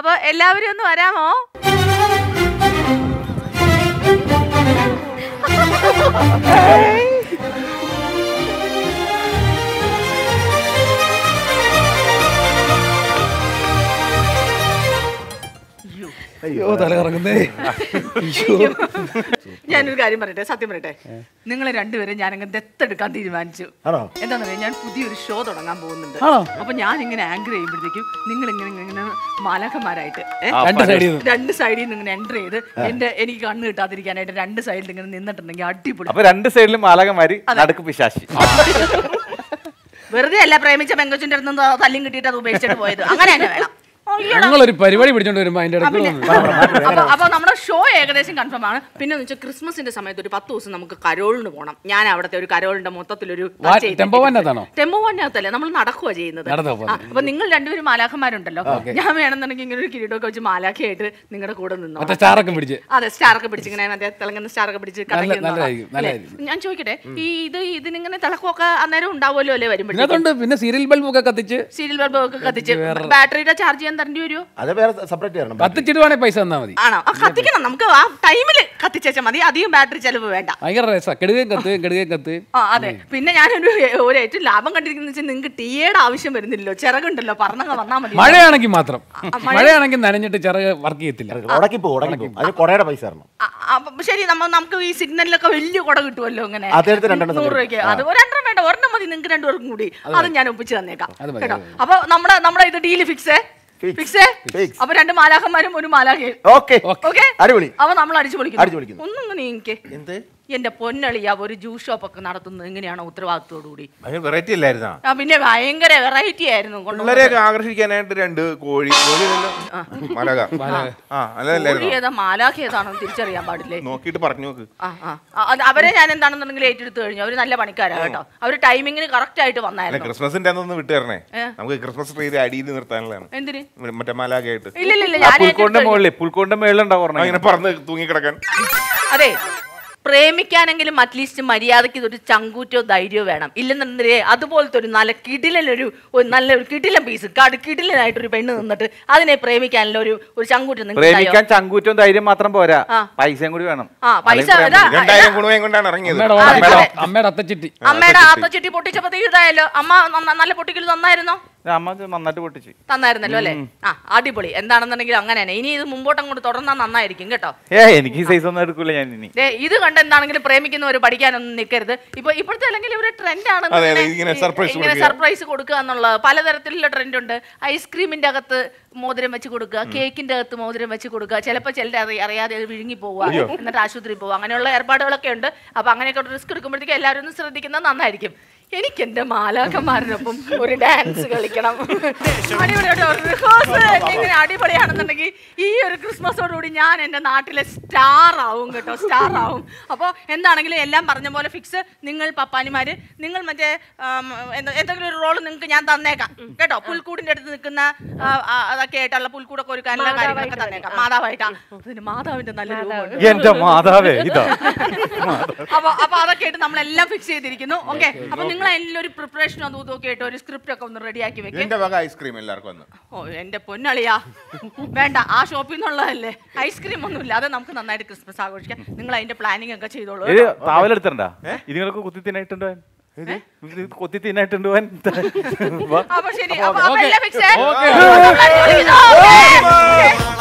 അപ്പോൾ എല്ലാവരും ഒന്ന് വരാമോ അയ്യോ തല ഞാനൊരു കാര്യം പറയട്ടെ സത്യം പറയട്ടെ നിങ്ങളെ രണ്ടുപേരും ഞാനങ്ങ് ദത്തെടുക്കാൻ തീരുമാനിച്ചു എന്താണെന്ന് ഞാൻ പുതിയൊരു ഷോ തുടങ്ങാൻ പോകുന്നുണ്ട് അപ്പൊ ഞാൻ ഇങ്ങനെ ആങ്കർ ചെയ്യുമ്പോഴത്തേക്കും നിങ്ങൾ ഇങ്ങനെ ഇങ്ങനെ മാലാഖന്മാരായിട്ട് രണ്ട് സൈഡിൽ നിന്ന് ഇങ്ങനെ എൻ്റർ ചെയ്ത് എന്റെ എനിക്ക് കണ്ണ് കിട്ടാതിരിക്കാനായിട്ട് രണ്ട് സൈഡിൽ ഇങ്ങനെ നിന്നിട്ടുണ്ടെങ്കിൽ അടിപൊളി അപ്പൊ രണ്ട് സൈഡിലും മാലാഖന്മാരി നടക്കു പിശാശി വെറുതെ അല്ല പ്രേമിച്ച പെങ്കുച്ചിന്റെ അടുത്ത് തല്ലിയും കിട്ടിയിട്ട് അത് ഉപേക്ഷിച്ചിട്ട് പോയത് അങ്ങനെ തന്നെ വേണം ഞങ്ങളൊരു പരിപാടി പിടിച്ചോണ്ട് വരുമ്പോ അതിന്റെ അപ്പൊ നമ്മുടെ ഷോ ഏകദേശം കൺഫേം ആണ് പിന്നെ വെച്ചാൽ ക്രിസ്മസിന്റെ സമയത്ത് ഒരു പത്ത് ദിവസം നമുക്ക് കരോളിന് പോകണം ഞാൻ അവിടുത്തെ ഒരു കരോളിന്റെ മൊത്തത്തിൽ മൊത്തത്തിലൊരു ടെമ്പോവാനകത്തല്ലേ നമ്മൾ നടക്കുക ചെയ്യുന്നത് അപ്പൊ നിങ്ങൾ രണ്ടുപേരും മാലാഖമാരുണ്ടല്ലോ ഞാൻ വേണമെന്നുണ്ടെങ്കിൽ ഇങ്ങനെ ഒരു കിരീടമൊക്കെ വെച്ച് മാലാഖയായിട്ട് നിങ്ങളുടെ കൂടെ നിന്നു അതെ സ്റ്റാറൊക്കെ പിടിച്ച് ഇങ്ങനെ മറ്റേ സ്റ്റാറൊക്കെ പിടിച്ച് ഞാൻ ചോദിക്കട്ടെ ഈ ഇത് ഇതിനിങ്ങനെ തിളക്കമൊക്കെ അന്നേരം ഉണ്ടാവുമല്ലോ അല്ലേ വരുമ്പോഴത്തേക്കും പിന്നെ സീരിയൽ ബൾബ് ഒക്കെ കത്തിച്ച് സീരിയൽ ബൾബ് ഒക്കെ കത്തിച്ച് ബാറ്ററിയുടെ ചാർജ് ചെയ്യാൻ തരേണ്ടി വരുമോ അത് വേറെ സെപ്പറേറ്റ് തരണം കത്തിച്ചിടുവാണെങ്കിൽ പൈസ തന്നാ മതി ആണോ ആ, കത്തിക്കണം നമുക്ക് ആ ടൈമിൽ കത്തിച്ചേച്ചാൽ മതി അധികം ബാറ്ററി ചെലവ് വേണ്ട ഭയങ്കര രസ കെടുകയും കത്ത് കെടുകയും കത്ത് ആ അതെ പിന്നെ ഞാനൊരു ഒരു ഏറ്റവും ലാഭം കണ്ടിരിക്കുന്നത് വെച്ചാൽ നിങ്ങൾക്ക് ടീയുടെ ആവശ്യം വരുന്നില്ലല്ലോ ചിറകുണ്ടല്ലോ പറഞ്ഞങ്ങ് വന്നാൽ മതി മഴയാണെങ്കിൽ മാത്രം മഴയാണെങ്കിൽ നനഞ്ഞിട്ട് ചിറക് വർക്ക് ചെയ്യത്തില്ല ഉടക്കി പോ ഉടക്കി പോകും അതിന് കുറേയുടെ പൈസ തരണം ശരി നമ്മ നമുക്ക് ഈ സിഗ്നലിലൊക്കെ വലിയ കുട കിട്ടുമല്ലോ ഇങ്ങനെ അദ്ദേഹത്തിന് രണ്ടെണ്ണം നൂറ് രൂപയ്ക്ക് അത് ഒരെണ്ണം വേണ്ട ഒരെണ്ണം മതി നിങ്ങൾക്ക് രണ്ടുപേർക്കും കൂടി അത് ഞാൻ ഒപ്പിച്ച് തന്നേക്കാം കേട്ടോ അപ്പൊ നമ്മുടെ നമ്മുടെ ഇത് ഡീല് ഫിക്സ് അപ്പൊ രണ്ട് മാലാഖന്മാരും ഒരു മാലാഖയും അടിപൊളി അവ നമ്മൾ അടിച്ചു പൊളിക്കും ഒന്നും നീങ്ങിക്കേ എന്ത് എന്റെ പൊന്നളിയ ഒരു ജ്യൂസ് ഷോപ്പ് ഒക്കെ നടത്തുന്നത് എങ്ങനെയാണ് ഉത്തരവാദിത്തോടുകൂടി വെറൈറ്റി അല്ലായിരുന്നോ ആ പിന്നെ ഭയങ്കര വെറൈറ്റി ആയിരുന്നു ആകർഷിക്കാനായിട്ട് രണ്ട് കോഴി മലക തിരിച്ചറിയാൻ പാടില്ലേ നോക്കിട്ട് പറഞ്ഞു നോക്ക് അവരെ ഞാൻ എന്താണെന്നുണ്ടെങ്കിൽ ഏറ്റെടുത്തു കഴിഞ്ഞു അവര് നല്ല പണിക്കാരാ കേട്ടോ അവര് ടൈമിങ്ങിന് കറക്റ്റ് ആയിട്ട് വന്നായിരുന്നു ക്രിസ്മസിന്റെ അന്ന് വിട്ടു തരണേ നമുക്ക് ക്രിസ്മസ് ട്രീ അടിയിൽ നിർത്താനുള്ളതാണ് എന്തിന് മറ്റേ മാലാഖയായിട്ട് ഇല്ല ഇല്ല പുൽക്കോണ്ട മുകളിൽ പുൽക്കോണ്ട മുകളിലുണ്ടാവും അങ്ങനെ പറഞ്ഞ് കിടക്കാൻ അതെ പ്രേമിക്കാനെങ്കിലും അറ്റ്ലീസ്റ്റ് മര്യാദയ്ക്ക് ഇതൊരു ചങ്കൂറ്റോ ധൈര്യമോ വേണം ഇല്ലെന്നുണ്ടെങ്കിൽ അതുപോലത്തെ ഒരു നല്ല കിടിലൊരു നല്ല ഒരു കിടിലം പീസ് കാട് കിടിലനായിട്ടൊരു പെണ്ണ് നിന്നിട്ട് അതിനെ പ്രേമിക്കാനുള്ള ഒരു ഒരു ചങ്കൂറ്റം പ്രേമിക്കാൻ ചങ്കൂറ്റവും ധൈര്യം മാത്രം പോരാ പൈസയും കൂടി വേണം ആ പൈസ അമ്മയുടെ അത്തച്ചിട്ടി പൊട്ടിച്ചപ്പോ ഇതായാലോ അമ്മ നല്ല പൊട്ടിക്കൽ നന്നായിരുന്നോ തന്നായിരുന്നല്ലോ അല്ലേ ആ അടിപൊളി എന്താണെന്നുണ്ടെങ്കിൽ അങ്ങനെ ഇനി ഇത് മുമ്പോട്ട് അങ്ങോട്ട് തുടർന്നാൽ നന്നായിരിക്കും കേട്ടോ എനിക്ക് സൈസ് ഒന്നും എടുക്കില്ല ഞാൻ ഇനി ഇത് കണ്ട് എന്താണെങ്കിലും പ്രേമിക്കുന്നവർ പഠിക്കാനൊന്നും നിൽക്കരുത് ഇപ്പൊ ഇപ്പോഴത്തെ അല്ലെങ്കിൽ ഒരു ട്രെൻഡ് ആണ് സർപ്രൈസ് കൊടുക്കുക എന്നുള്ളത് പലതരത്തിലുള്ള ട്രെൻഡ് ഉണ്ട് ഐസ്ക്രീമിന്റെ അകത്ത് മോതിരം വെച്ച് കൊടുക്കുക കേക്കിന്റെ അകത്ത് മോതിരം വെച്ച് കൊടുക്കുക ചിലപ്പോൾ ചിലർ അറിയാതെ വിഴുങ്ങി പോവുക എന്നിട്ട് ആശുപത്രി പോവുക അങ്ങനെയുള്ള ഏർപ്പാടുകളൊക്കെ ഉണ്ട് അപ്പൊ അങ്ങനെയൊക്കെ റിസ്ക് എടുക്കുമ്പോഴത്തേക്കും എല്ലാവരും ഒന്ന് ശ്രദ്ധിക്കുന്നത് നന്നായിരിക്കും എനിക്ക് എന്റെ മാലാഖന്മാരനൊപ്പം ഒരു ഡാൻസ് കളിക്കണം എങ്ങനെ അടിപൊളിയാണെന്നുണ്ടെങ്കിൽ ഈ ഒരു ക്രിസ്മസോടുകൂടി ഞാൻ എന്റെ നാട്ടിലെ സ്റ്റാർ ആവും കേട്ടോ സ്റ്റാർ ആവും അപ്പോൾ എന്താണെങ്കിലും എല്ലാം പറഞ്ഞ പോലെ ഫിക്സ് നിങ്ങൾ പപ്പാനിമാർ നിങ്ങൾ മറ്റേ എന്തെങ്കിലും ഒരു റോൾ നിങ്ങൾക്ക് ഞാൻ തന്നേക്കാം കേട്ടോ പുൽക്കൂടിന്റെ അടുത്ത് നിൽക്കുന്ന അതൊക്കെ ആയിട്ടുള്ള പുൽക്കൂടൊക്കെ ഒരുക്കാനുള്ള കാര്യങ്ങളൊക്കെ തന്നേക്കാം മാതാവായിട്ടാണ് മാതാവിന്റെ നല്ല അപ്പൊ അപ്പൊ അതൊക്കെ ആയിട്ട് നമ്മളെല്ലാം ഫിക്സ് ചെയ്തിരിക്കുന്നു ഓക്കെ അപ്പൊ നിങ്ങൾ ഒരു പ്രിപ്പറേഷൻ അതും ഇതൊക്കെ ഒരു സ്ക്രിപ്റ്റ് ഒക്കെ ഒന്ന് റെഡിയാക്കി വെക്കും എന്റെ ഐസ്ക്രീം എല്ലാവർക്കും ഓ എന്റെ പൊന്നളിയാ വേണ്ട ആ ഷോപ്പിൽ നിന്നുള്ളതല്ലേ ഐസ്ക്രീം ഇല്ല അത് നമുക്ക് നന്നായിട്ട് ക്രിസ്മസ് ആഘോഷിക്കാം നിങ്ങൾ അതിന്റെ പ്ലാനിങ് ഒക്കെ ചെയ്തോളൂ ഇത് തിന്നായിട്ടുണ്ടോ കൊത്തി തിന്നായിട്ടുണ്ട് അപ്പൊ ശരി എല്ലാം ഫിക്സ്